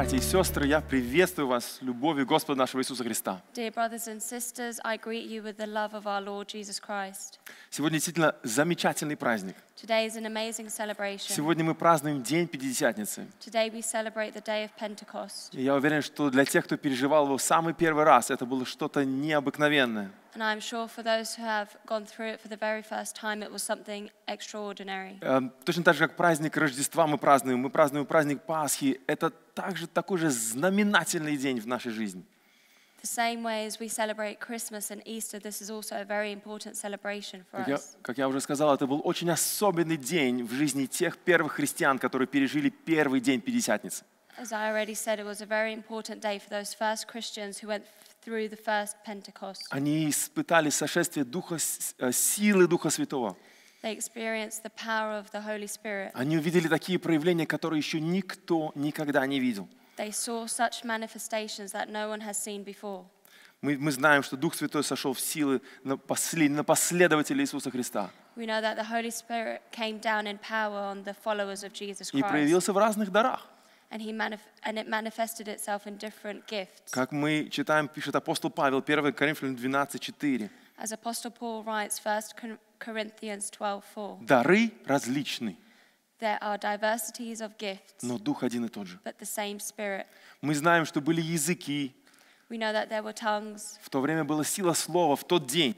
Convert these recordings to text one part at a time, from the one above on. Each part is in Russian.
Братья и сестры, я приветствую вас любовью Господа нашего Иисуса Христа. Сегодня действительно замечательный праздник. Сегодня мы празднуем День Пятидесятницы. И я уверен, что для тех, кто переживал его в самый первый раз, это было что-то необыкновенное. Точно так же, как праздник Рождества мы празднуем, мы празднуем праздник Пасхи. Это также такой же знаменательный день в нашей жизни. The same way as we celebrate Christmas and Easter, this is also a very important celebration for как us. Я, как я уже сказал, это был очень особенный день в жизни тех первых христиан, которые пережили первый день Пятидесятницы. As I already said, it was a very important day for those first Christians who went through the first Pentecost. Они испытали сошествие Духа, силы Духа Святого. They experienced the power of the Holy Spirit. Они увидели такие проявления, которые еще никто никогда не видел. They saw such manifestations that no one has seen before. Мы, мы знаем, что Дух Святой сошел в силы на, после, на последователей Иисуса Христа. We know that the Holy Spirit came down in power on the followers of Jesus Christ. И проявился в разных дарах. And, he manif- and it manifested itself in different gifts. Как мы читаем, пишет апостол Павел, 1 Коринфянам 12, 4. As Apostle Paul writes, 1 Corinthians 12, 4. Дары различны. There are diversities of gifts, но Дух один и тот же. But the same Spirit. Мы знаем, что были языки. We know that there were tongues. В то время была сила слова в тот день.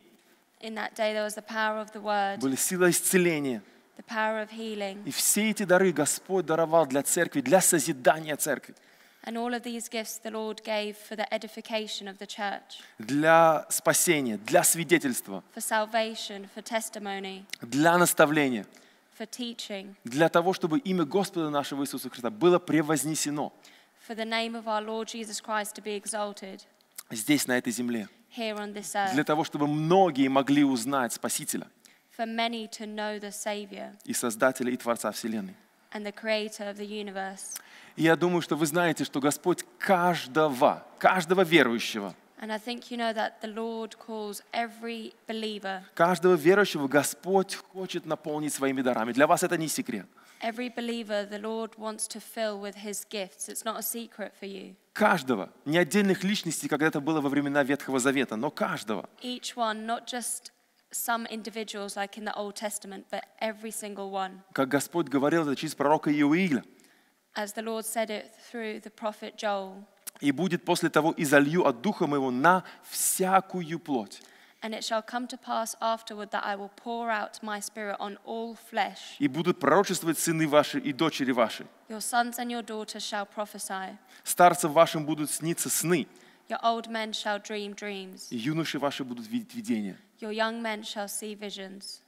In that day there was the power of the word. Была сила исцеления. The power of healing. И все эти дары Господь даровал для церкви, для созидания церкви. And all of these gifts the Lord gave for the edification of the church. Для спасения, для свидетельства. For salvation, for testimony. Для наставления для того, чтобы имя Господа нашего Иисуса Христа было превознесено. Здесь, на этой земле. Для того, чтобы многие могли узнать Спасителя. И Создателя и Творца Вселенной. И я думаю, что вы знаете, что Господь каждого, каждого верующего And I think you know that the Lord calls every believer. Каждого верующего Господь хочет наполнить своими дарами. Для вас это не секрет. Every believer the Lord wants to fill with his gifts. It's not a secret for you. Каждого, не отдельных личностей, когда это было во времена Ветхого Завета, но каждого. Each one, not just some individuals like in the Old Testament, but every single one. Как Господь говорил это через пророка Иуиля. As the Lord said it through the prophet Joel. и будет после того, и залью от Духа Моего на всякую плоть. And it shall come to pass afterward that I will pour out my spirit on all flesh. И будут пророчествовать сыны ваши и дочери ваши. Your sons and your daughters shall prophesy. Старцам вашим будут сниться сны. Your old men shall dream dreams. И юноши ваши будут видеть видения. Your young men shall see visions.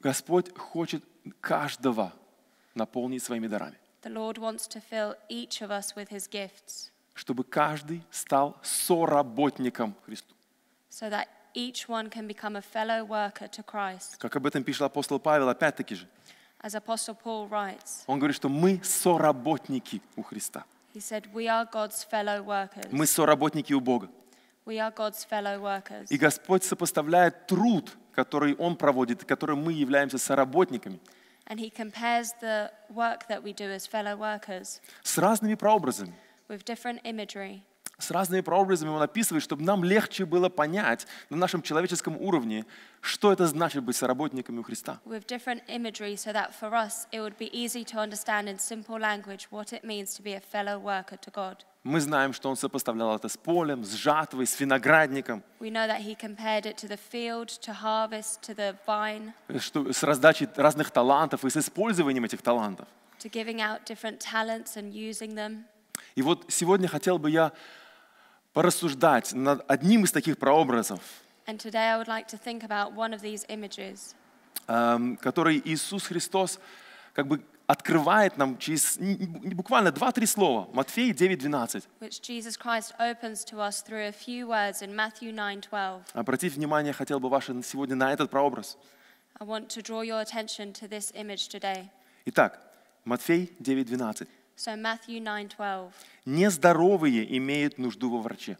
Господь хочет каждого наполнить своими дарами. The Lord wants to fill each of us with his gifts чтобы каждый стал соработником Христу. So that each one can become a fellow worker to Christ. Как об этом пишет апостол Павел, опять-таки же. As Apostle Paul writes, Он говорит, что мы соработники у Христа. He said, We are God's fellow workers. Мы соработники у Бога. We are God's fellow workers. И Господь сопоставляет труд, который Он проводит, и которым мы являемся соработниками, And he compares the work that we do as fellow workers с разными прообразами with different imagery. С разными прообразами он описывает, чтобы нам легче было понять на нашем человеческом уровне, что это значит быть соработниками у Христа. imagery, so us language Мы знаем, что он сопоставлял это с полем, с жатвой, с виноградником. Э, что, э, с раздачей разных талантов и с использованием этих талантов. И вот сегодня хотел бы я порассуждать над одним из таких прообразов, эм, который Иисус Христос как бы открывает нам через буквально два-три слова. Матфея 9.12. Обратите внимание, хотел бы ваше сегодня на этот прообраз. Итак, Матфей 9.12. So Matthew 9:12. Нездоровые имеют нужду во враче.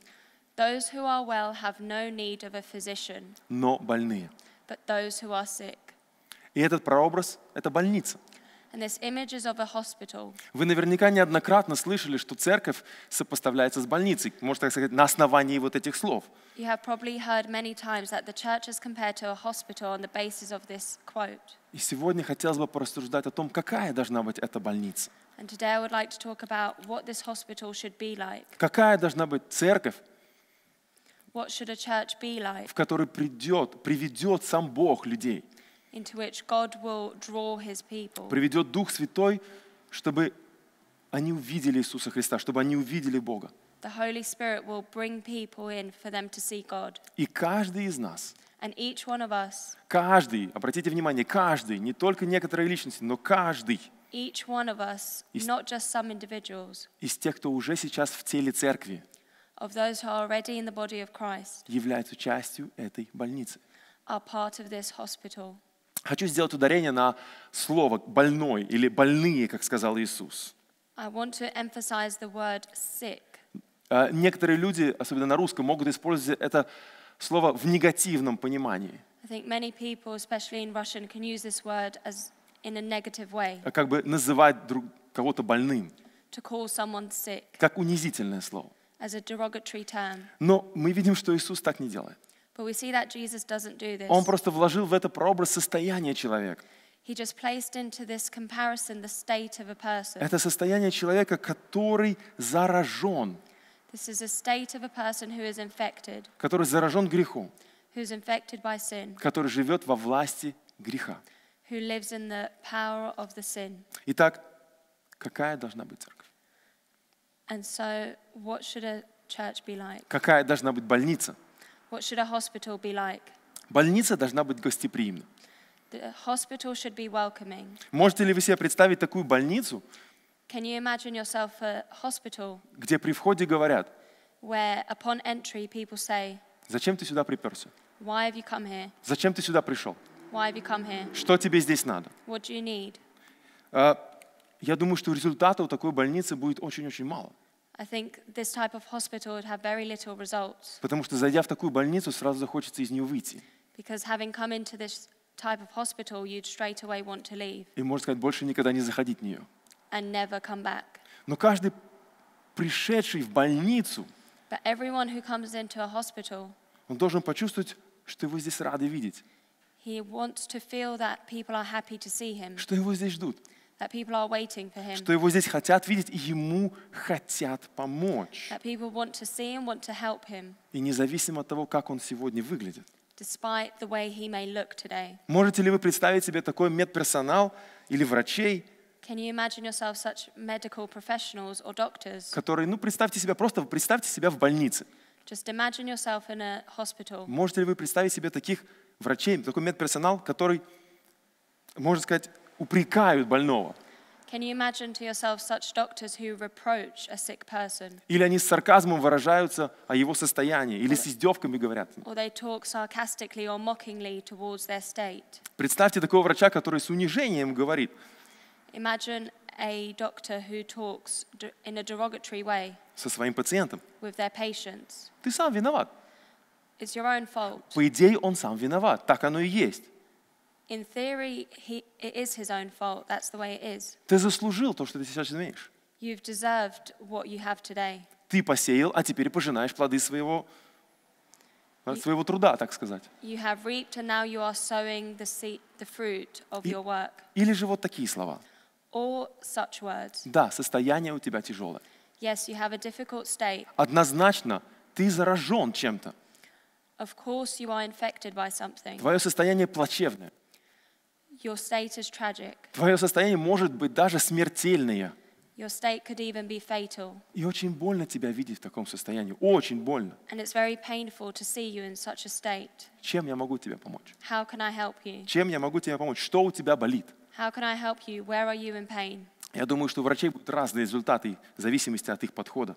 Those who are well have no need of a physician. Но больные. But those who are sick. И этот прообраз – это больница. And this image is of a hospital. Вы наверняка неоднократно слышали, что церковь сопоставляется с больницей, можно так сказать, на основании вот этих слов. You have probably heard many times that the church is compared to a hospital on the basis of this quote. И сегодня хотелось бы порассуждать о том, какая должна быть эта больница. And today I would like to talk about what this hospital should be like. Какая должна быть церковь, What should a church be like в которой придет, приведет сам Бог людей, into which God will draw his people? приведет Дух Святой, чтобы они увидели Иисуса Христа, чтобы они увидели Бога. The Holy Spirit will bring people in for them to see God. И каждый из нас, And each one of us, каждый, обратите внимание, каждый, не только некоторые личности, но каждый – each one of us, из, not just some individuals, из тех, кто уже сейчас в теле церкви, of those who are already in the body of Christ, являются частью этой больницы. Are part of this hospital. Хочу сделать ударение на слово «больной» или «больные», как сказал Иисус. I want to emphasize the word sick. Э, некоторые люди, особенно на русском, могут использовать это слово в негативном понимании. I think many people, especially in Russian, can use this word as in a negative way. Э, как бы называть друг, кого-то больным. To call someone sick. Как унизительное слово. As a derogatory term. Но мы видим, что Иисус так не делает. But we see that Jesus doesn't do this. Он просто вложил в это прообраз состояние человека. He just placed into this comparison the state of a person. Это состояние человека, который заражен. This is a state of a person who is infected. Который заражен грехом. Who's infected by sin. Который живет во власти греха who lives in the power of the sin. Итак, какая должна быть церковь? And so, what should a church be like? Какая должна быть больница? What should a hospital be like? Больница должна быть гостеприимна. The hospital should be welcoming. Можете ли вы себе представить такую больницу, Can you imagine yourself a hospital где при входе говорят, where upon entry people say, зачем ты сюда приперся? Why have you come here? Зачем ты сюда пришел? Why have you come here? Что тебе здесь надо? What do you need? Uh, я думаю, что результата у такой больницы будет очень-очень мало. I think this type of hospital would have very little results. Потому что зайдя в такую больницу, сразу захочется из нее выйти. Because having come into this type of hospital, you'd straight away want to leave. И можно сказать, больше никогда не заходить в нее. And never come back. Но каждый пришедший в больницу, But everyone who comes into a hospital, он должен почувствовать, что его здесь рады видеть. He wants to feel that people are happy to see him. Что его здесь ждут. That people are waiting for him. Что его здесь хотят видеть и ему хотят помочь. That people want to see him, want to help him. И независимо от того, как он сегодня выглядит. Despite the way he may look today. Можете ли вы представить себе такой медперсонал или врачей? Can you imagine yourself such medical professionals or doctors? Которые, ну, представьте себя просто, представьте себя в больнице. Just imagine yourself in a hospital. Можете ли вы представить себе таких врачей, такой медперсонал, который, можно сказать, упрекают больного. Can you imagine to yourself such doctors who reproach a sick person? Или они с сарказмом выражаются о его состоянии, или с издевками говорят. Or they talk sarcastically or mockingly towards their state. Представьте такого врача, который с унижением говорит. Imagine a doctor who talks in a derogatory way. Со своим пациентом. With their patients. Ты сам виноват. It's your own fault. По идее, он сам виноват. Так оно и есть. In theory, it is his own fault. That's the way it is. Ты заслужил то, что ты сейчас имеешь. You've deserved what you have today. Ты посеял, а теперь пожинаешь плоды своего своего труда, так сказать. You have reaped, and now you are sowing the fruit of your work. Или же вот такие слова. Or such words. Да, состояние у тебя тяжелое. Yes, you have a difficult state. Однозначно, ты заражен чем-то. Of course you are infected by something. Твое состояние плачевное. Your state is tragic. Твое состояние может быть даже смертельное. Your state could even be fatal. И очень больно тебя видеть в таком состоянии. Очень больно. And it's very painful to see you in such a state. Чем я могу тебе помочь? How can I help you? Чем я могу тебе помочь? Что у тебя болит? How can I help you? Where are you in pain? Я думаю, что у врачей будут разные результаты в зависимости от их подхода.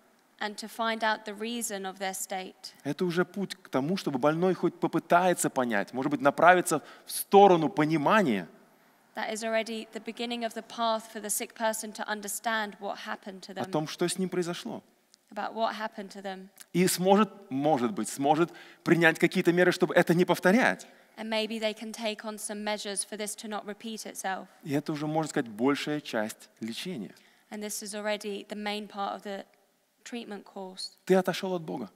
and to find out the reason of their state. Это уже путь к тому, чтобы больной хоть попытается понять, может быть, направиться в сторону понимания. That is already the beginning of the path for the sick person to understand what happened to them. О том, что с ним произошло. About what happened to them. И сможет, может быть, сможет принять какие-то меры, чтобы это не повторять. And maybe they can take on some measures for this to not repeat itself. И это уже, можно сказать, большая часть лечения. And this is already the main part of the ты отошел от Бога.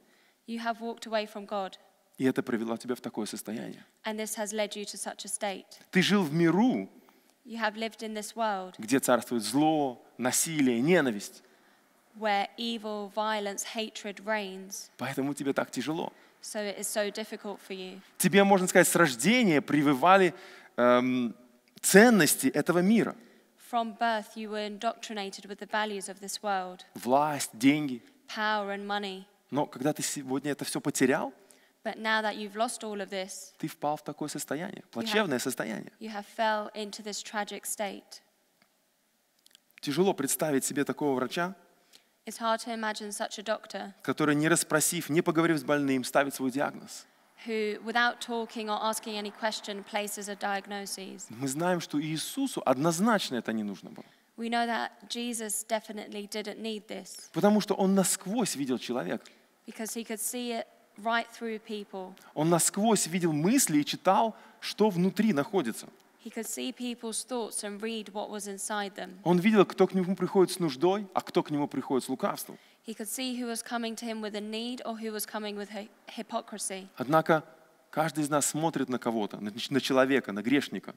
You have walked away from God. И это привело тебя в такое состояние. And this has led you to such a state. Ты жил в миру, you have lived in this world, где царствует зло, насилие, ненависть. Where evil, violence, hatred reigns. Поэтому тебе так тяжело. So it is so difficult for you. Тебе, можно сказать, с рождения прививали эм, ценности этого мира. From birth you were indoctrinated with the values of this world. Власть, деньги. Power and money. Но когда ты сегодня это все потерял, But now that you've lost all of this, ты впал в такое состояние, плачевное состояние. You have fell into this tragic state. Тяжело представить себе такого врача, It's hard to imagine such a doctor, который, не расспросив, не поговорив с больным, ставит свой диагноз who, without talking or asking any question, places a diagnosis. Мы знаем, что Иисусу однозначно это не нужно было. We know that Jesus definitely didn't need this Потому что он насквозь видел человека. because he could see it right through people. Он насквозь видел мысли и читал, что внутри находится. He could see people's thoughts and read what was inside them. Он видел, кто к нему приходит с нуждой, а кто к нему приходит с лукавством. Однако каждый из нас смотрит на кого-то, на человека, на грешника.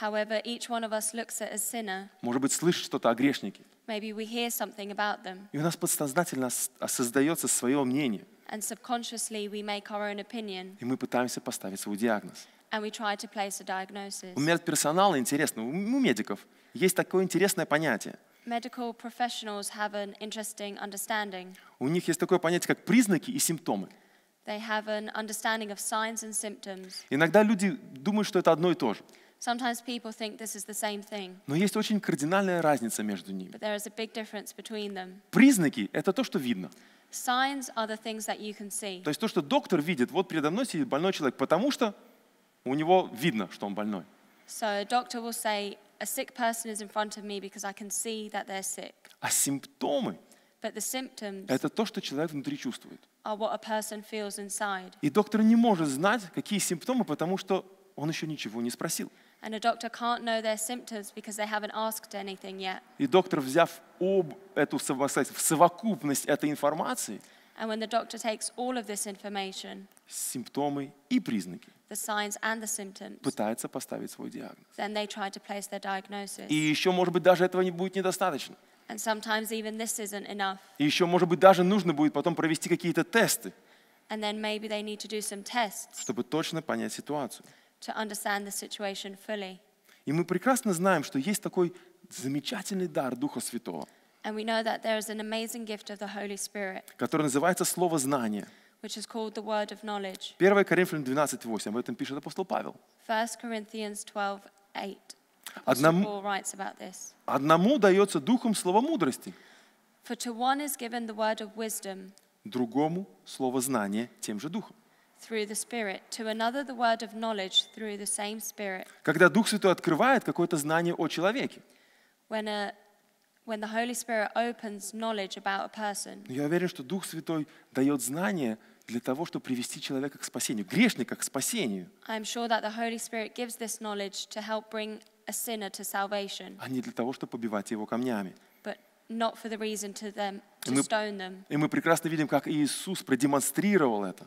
However, each one of us looks at a sinner. Может быть, слышит что-то о грешнике. Maybe we hear something about them. И у нас подсознательно а создается свое мнение. And subconsciously we make our own opinion. И мы пытаемся поставить свой диагноз. And we try to place a diagnosis. У медперсонала интересно, у медиков есть такое интересное понятие – medical professionals have an interesting understanding. У них есть такое понятие, как признаки и симптомы. They have an understanding of signs and symptoms. Иногда люди думают, что это одно и то же. Sometimes people think this is the same thing. Но есть очень кардинальная разница между ними. But there is a big difference between them. Признаки — это то, что видно. Signs are the things that you can see. То есть то, что доктор видит, вот передо мной сидит больной человек, потому что у него видно, что он больной. So a doctor will say, a sick person is in front of me because I can see that they're sick. А симптомы But the symptoms это то, что человек внутри чувствует. are what a person feels inside. И доктор не может знать, какие симптомы, потому что он еще ничего не спросил. And a doctor can't know their symptoms because they haven't asked anything yet. И доктор, взяв об эту совокупность, в совокупность этой информации, And when the doctor takes all of this information, симптомы и признаки, the signs and the symptoms, пытается поставить свой диагноз. Then they try to place their diagnosis. И еще, может быть, даже этого не будет недостаточно. And sometimes even this isn't enough. И еще, может быть, даже нужно будет потом провести какие-то тесты, And then maybe they need to do some tests чтобы точно понять ситуацию. to understand the situation fully. И мы прекрасно знаем, что есть такой замечательный дар Духа Святого, который называется «Слово знания» which is called the word of knowledge. 1 Коринфянам 12:8 об этом пишет апостол Павел. 1 Corinthians 12:8. Одному, одному дается духом слово мудрости. For to one is given the word of wisdom. Другому слово знания тем же духом. Through the Spirit, to another the word of knowledge through the same Spirit. Когда Дух Святой открывает какое-то знание о человеке. When a When the Holy Spirit opens knowledge about a person. Я уверен, что Дух Святой дает знание для того, чтобы привести человека к спасению, грешника к спасению. I'm sure that the Holy Spirit gives this knowledge to help bring a sinner to salvation, а не для того, чтобы побивать его камнями. but not for the reason to them И to мы- stone them. И мы прекрасно видим, как Иисус продемонстрировал это,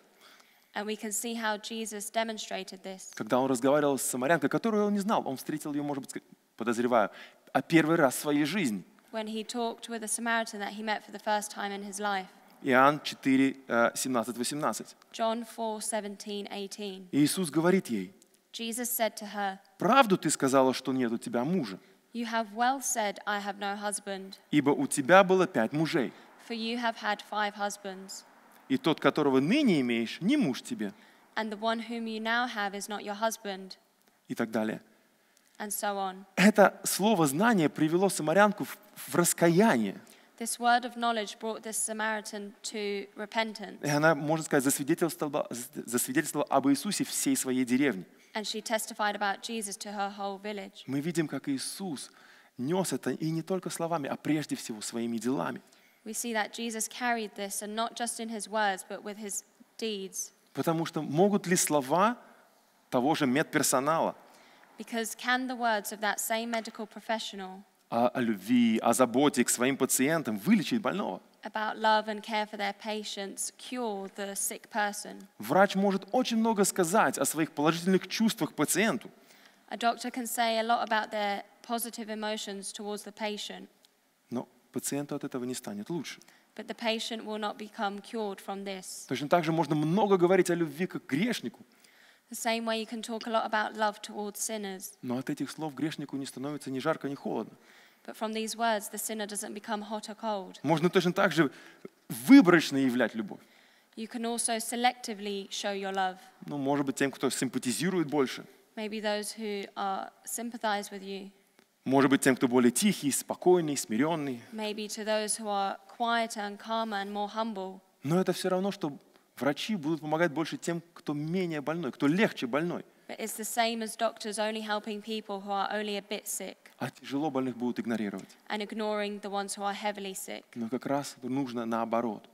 And we can see how Jesus demonstrated this. когда он разговаривал с самарянкой, которую он не знал. Он встретил ее, может быть, подозреваю, а первый раз в своей жизни. when he talked with a Samaritan that he met for the first time in his life. Иоанн 4, 17, 18. John 4, 17, 18. Иисус говорит ей, Jesus said to her, «Правду ты сказала, что нет у тебя мужа, you have well said, I have no husband, ибо у тебя было пять мужей, for you have had five husbands, и тот, которого ныне имеешь, не муж тебе». And the one whom you now have is not your husband. И так далее. And so on. Это слово знание привело самарянку в, в раскаяние. This word of knowledge brought this Samaritan to repentance. И она, можно сказать, засвидетельствовала, засвидетельствовала об Иисусе всей своей деревне. And she testified about Jesus to her whole village. Мы видим, как Иисус нес это и не только словами, а прежде всего своими делами. We see that Jesus carried this, and not just in his words, but with his deeds. Потому что могут ли слова того же медперсонала Because can the words of that same medical professional о, о любви, о заботе к своим пациентам, вылечить больного. About love and care for their patients, cure the sick person. Врач может очень много сказать о своих положительных чувствах к пациенту. A doctor can say a lot about their positive emotions towards the patient. Но пациенту от этого не станет лучше. But the patient will not become cured from this. Точно так же можно много говорить о любви как грешнику. The same way you can talk a lot about love towards sinners. Но от этих слов грешнику не становится ни жарко, ни холодно. But from these words, the sinner doesn't become hot or cold. Можно точно так же выборочно являть любовь. You can also selectively show your love. Ну, может быть, тем, кто симпатизирует больше. Maybe those who are sympathize with you. Может быть, тем, кто более тихий, спокойный, смиренный. Maybe to those who are quieter and calmer and more humble. Но это все равно, что Врачи будут помогать больше тем, кто менее больной, кто легче больной. А тяжело больных будут игнорировать. Но как раз нужно наоборот.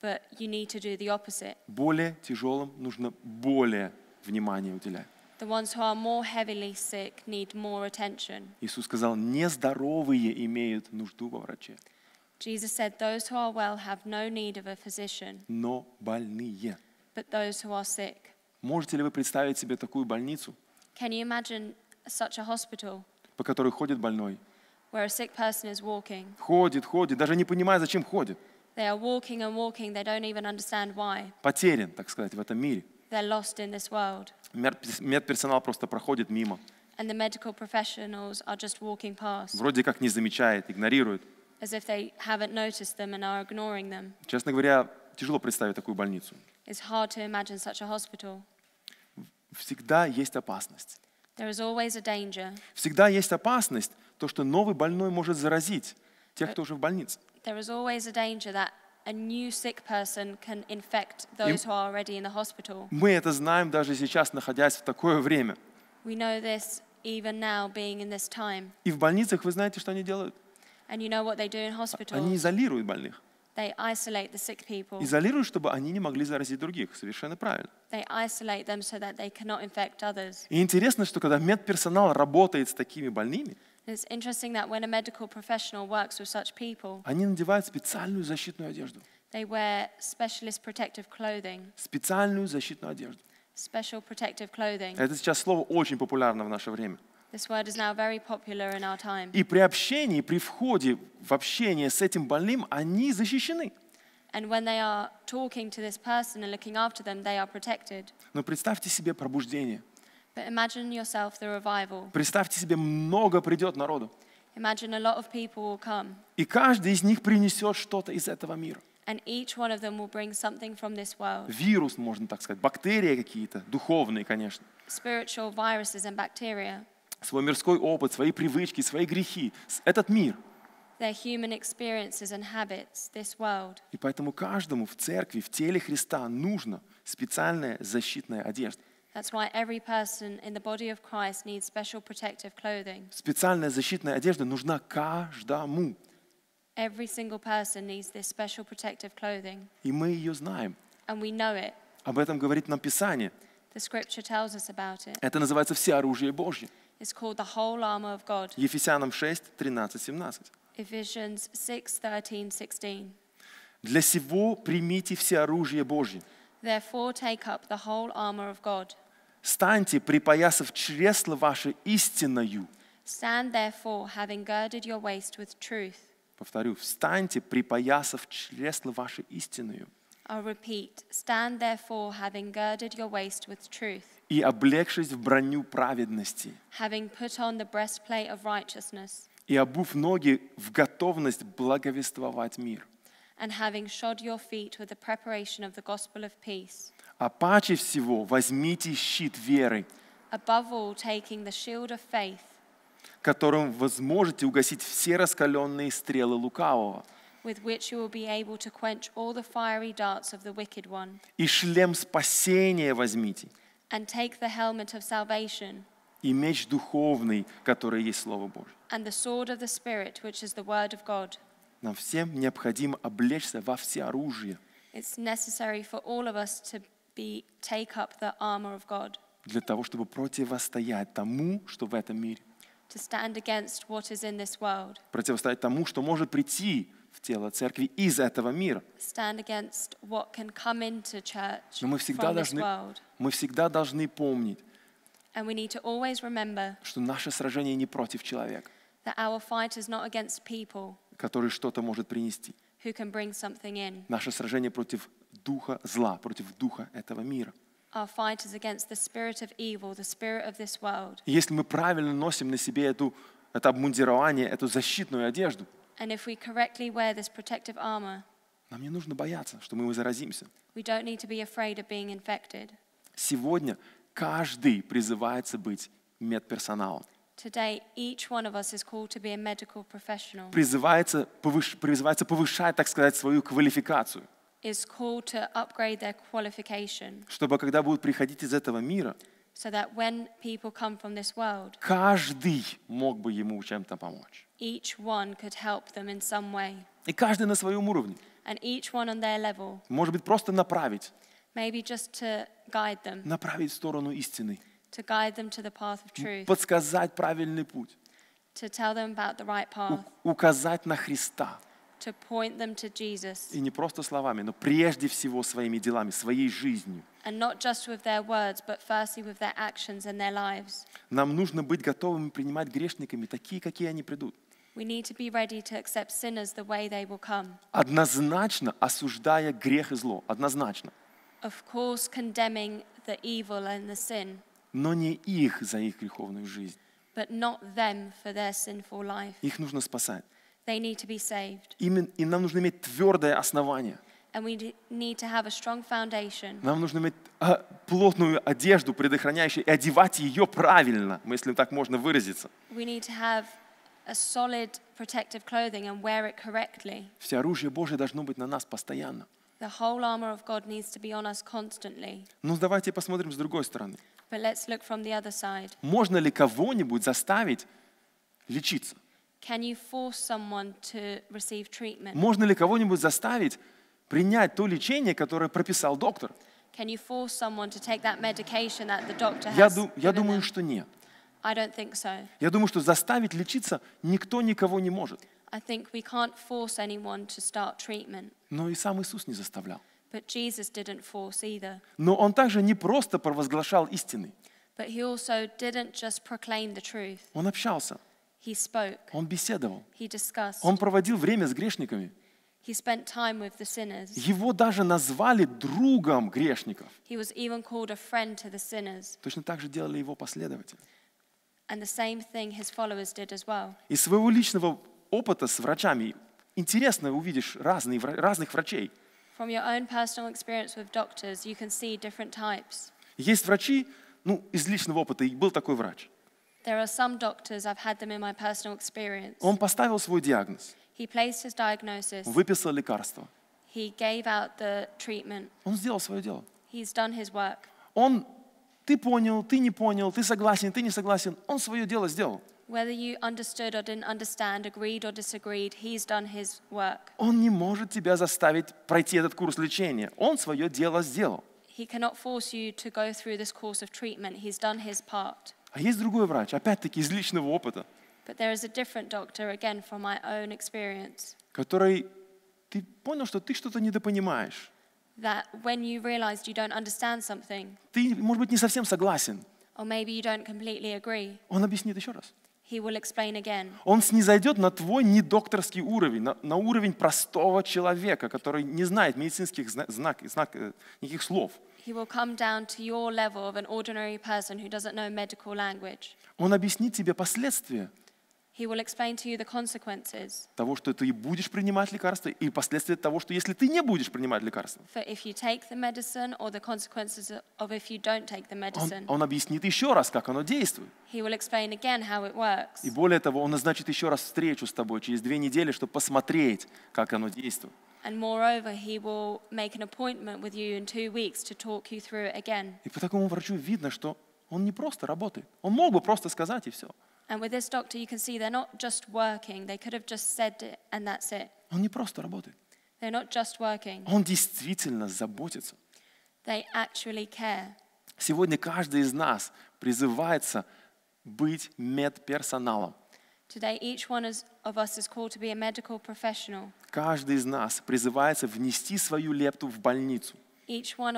But you need to do the opposite. Более тяжелым нужно более внимания уделять. The ones who are more heavily sick need more attention. Иисус сказал, нездоровые имеют нужду во враче. Jesus said, Those who are well have no need of a physician, но больные. but those who are sick. Можете ли вы представить себе такую больницу, Can you imagine such a hospital по которой ходит больной? where a sick person is walking? Ходит, ходит, даже не понимая, зачем ходит. They are walking and walking, they don't even understand why. Потерян, так сказать, в этом мире. They're lost in this world. Мед- Медперсонал просто проходит мимо. And the medical professionals are just walking past. Вроде как не замечает, игнорирует as if they haven't noticed them and are ignoring them. Честно говоря, тяжело представить такую больницу. It's hard to imagine such a hospital. Всегда есть опасность. There is always a danger. Всегда есть опасность, то, что новый больной может заразить тех, кто уже в больнице. There is always a danger that a new sick person can infect those who are already in the hospital. Мы это знаем даже сейчас, находясь в такое время. We know this even now, being in this time. И в больницах вы знаете, что они делают? And you know what they do in hospital? Они изолируют больных. They isolate the sick people. Изолируют, чтобы они не могли заразить других. Совершенно правильно. They isolate them so that they cannot infect others. И интересно, что когда медперсонал работает с такими больными, It's interesting that when a medical professional works with such people, они надевают специальную защитную одежду. They wear specialist protective clothing. Специальную защитную одежду. Special protective clothing. Это сейчас слово очень популярно в наше время. И при общении, при входе в общение с этим больным, они защищены. And when they are talking to this person and looking after them, they are protected. Но представьте себе пробуждение. But imagine yourself the revival. Представьте себе, много придет народу. Imagine a lot of people will come. И каждый из них принесет что-то из этого мира. And each one of them will bring something from this world. Вирус, можно так сказать, бактерии какие-то, духовные, конечно. Spiritual viruses and bacteria свой мирской опыт, свои привычки, свои грехи, этот мир. Habits, И поэтому каждому в церкви, в теле Христа нужно специальная защитная одежда. That's why every person in the body of Christ needs special protective clothing. Специальная защитная одежда нужна каждому. Every single person needs this special protective clothing. И мы ее знаем. And we know it. Об этом говорит нам Писание. The scripture tells us about it. Это называется всеоружие Божье. Божье. It's called the whole armor of God. Ефесянам 6, 13, 17. Ephesians 6, 13, 16. Для сего примите все оружие Божье. Therefore take up the whole armor of God. Станьте, припоясав чресло ваше истинною. Stand therefore, having girded your waist with truth. Повторю, встаньте, припоясав чресло ваше истинною. I'll repeat. Stand therefore, having girded your waist with truth. и облегшись в броню праведности, having put on the breastplate of righteousness, и обув ноги в готовность благовествовать мир. And having shod your feet with the preparation of the gospel of peace. А паче всего возьмите щит веры, above all taking the shield of faith, которым вы сможете угасить все раскаленные стрелы лукавого. With which you will be able to quench all the fiery darts of the wicked one. И шлем спасения возьмите and take the helmet of salvation и меч духовный, который есть Слово Божье. and the sword of the Spirit, which is the word of God. Нам всем необходимо облечься во все оружие It's necessary for all of us to be, take up the armor of God, для того, чтобы противостоять тому, что в этом мире, to stand against what is in this world, противостоять тому, что может прийти в тело церкви из этого мира. Но мы всегда должны, мы всегда должны помнить, что наше сражение не против человека, который что-то может принести. Наше сражение против духа зла, против духа этого мира. Если мы правильно носим на себе эту, это обмундирование, эту защитную одежду, And if we correctly wear this protective armor, нам не нужно бояться, что мы его заразимся. we don't need to be afraid of being infected. Сегодня каждый призывается быть медперсоналом. Today, each one of us is called to be a medical professional, Призывается, повыш- призывается повышать, так сказать, свою квалификацию. is called to upgrade their qualification Чтобы когда будут приходить из этого мира, so that when people come from this world, каждый мог бы ему чем-то помочь. Each one could help them in some way. И каждый на своем уровне. And each one on their level. Может быть, просто направить. Maybe just to guide them. Направить в сторону истины. To guide them to the path of truth. Подсказать правильный путь. To tell them about the right path. Указать на Христа. To point them to Jesus. И не просто словами, но прежде всего своими делами, своей жизнью. And not just with their words, but firstly with their actions and their lives. Нам нужно быть готовыми принимать грешниками такие, какие они придут. Однозначно осуждая грех и зло. Однозначно. Of course, condemning the evil and the sin. Но не их за их греховную жизнь. But not them for their sinful life. Их нужно спасать. They need to be saved. Именно, и нам нужно иметь твердое основание. And we need to have a strong foundation. Нам нужно иметь а, плотную одежду, предохраняющую, и одевать ее правильно, если так можно выразиться. We need to have a solid protective clothing and wear it correctly. Все оружие Божье должно быть на нас постоянно. The whole armor of God needs to be on us constantly. Но давайте посмотрим с другой стороны. But let's look from the other side. Можно ли кого-нибудь заставить лечиться? Can you force someone to receive treatment? Можно ли кого-нибудь заставить принять то лечение, которое прописал доктор? Can you force someone to take that medication that the doctor has я, ду- я думаю, them? что нет. I don't think so. Я думаю, что заставить лечиться никто никого не может. I think we can't force anyone to start treatment. Но и сам Иисус не заставлял. But Jesus didn't force either. Но Он также не просто провозглашал истины. But he also didn't just proclaim the truth. Он общался. He spoke. Он беседовал. He discussed. Он проводил время с грешниками. He spent time with the sinners. Его даже назвали другом грешников. He was even called a friend to the sinners. Точно так же делали его последователи. Из своего личного опыта с врачами интересно увидишь разные, разных врачей. From your own personal experience with doctors, you can see different types. Есть врачи, ну, из личного опыта, и был такой врач. There are some doctors, I've had them in my personal experience. Он поставил свой диагноз. He placed his diagnosis. Выписал лекарство. He gave out the treatment. Он сделал свое дело. He's done his work. Он ты понял, ты не понял, ты согласен, ты не согласен. Он свое дело сделал. Whether you understood or didn't understand, agreed or disagreed, he's done his work. Он не может тебя заставить пройти этот курс лечения. Он свое дело сделал. He cannot force you to go through this course of treatment. He's done his part. А есть другой врач, опять-таки из личного опыта. But there is a different doctor, again from my own experience. Который ты понял, что ты что-то недопонимаешь that when you realized you don't understand something, Ты, может быть, не совсем согласен. or maybe you don't completely agree, Он объяснит еще раз. he will explain again. Он снизойдет на твой недокторский уровень, на, на уровень простого человека, который не знает медицинских зна- знак, знак, э, никаких слов. Он объяснит тебе последствия He will explain to you the consequences. Того, что ты будешь принимать лекарства, и последствия того, что если ты не будешь принимать лекарства. For if you take the medicine or the consequences of if you don't take the medicine. Он, он объяснит еще раз, как оно действует. He will explain again how it works. И более того, он назначит еще раз встречу с тобой через две недели, чтобы посмотреть, как оно действует. And moreover, he will make an appointment with you in two weeks to talk you through it again. И по такому врачу видно, что он не просто работает. Он мог бы просто сказать и все. And with this doctor, you can see they're not just working. They could have just said it and that's it. Он не просто работает. They're not just working. Он действительно заботится. They actually care. Сегодня каждый из нас призывается быть медперсоналом. Today each one of us is called to be a medical professional. Каждый из нас призывается внести свою лепту в больницу. Each one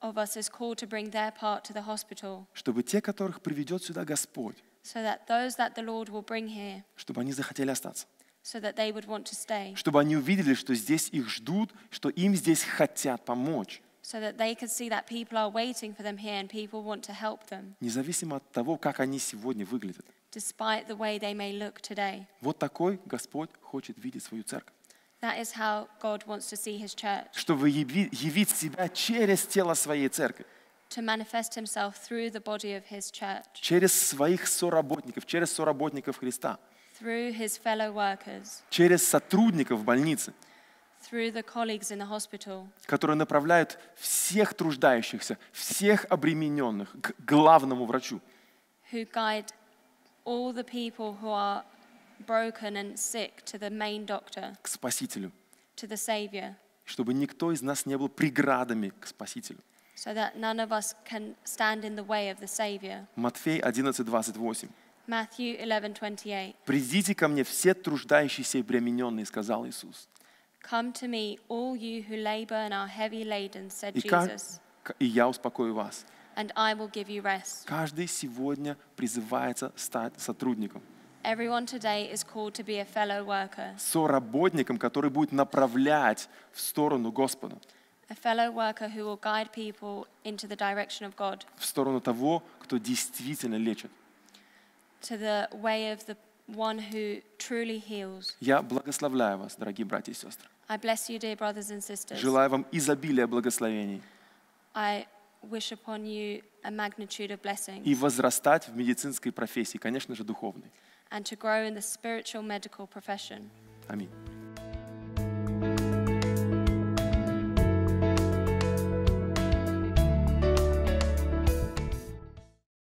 of us is called to bring their part to the hospital. Чтобы те, которых приведет сюда Господь, so that those that the Lord will bring here, чтобы они захотели остаться. So that they would want to stay. Чтобы они увидели, что здесь их ждут, что им здесь хотят помочь. So that they could see that people are waiting for them here and people want to help them. Независимо от того, как они сегодня выглядят. Despite the way they may look today. Вот такой Господь хочет видеть свою церковь. That is how God wants to see his church. Чтобы явить себя через тело своей церкви to manifest himself through the body of his church. Через своих соработников, через соработников Христа. Through his fellow workers. Через сотрудников больницы. Through the colleagues in the hospital. Которые направляют всех труждающихся, всех обремененных к главному врачу. Who guide all the people who are broken and sick to the main doctor. К Спасителю. To the Savior. Чтобы никто из нас не был преградами к Спасителю so that none of us can stand in the way of the Savior. Матфей 11:28. Matthew 11:28. Придите ко мне все труждающиеся и бремененные, сказал Иисус. Come to me, all you who labor and are heavy laden, said Jesus. И я успокою вас. And I will give you rest. Каждый сегодня призывается стать сотрудником. Everyone today is called to be a fellow worker. Со работником, который будет направлять в сторону Господа. a fellow worker who will guide people into the direction of God, в сторону того, кто действительно лечит. to the way of the one who truly heals. Я благословляю вас, дорогие братья и сестры. I bless you, dear brothers and sisters. Желаю вам изобилия благословений I wish upon you a magnitude of blessing и возрастать в медицинской профессии, конечно же, духовной. and to grow in the spiritual medical profession. Аминь.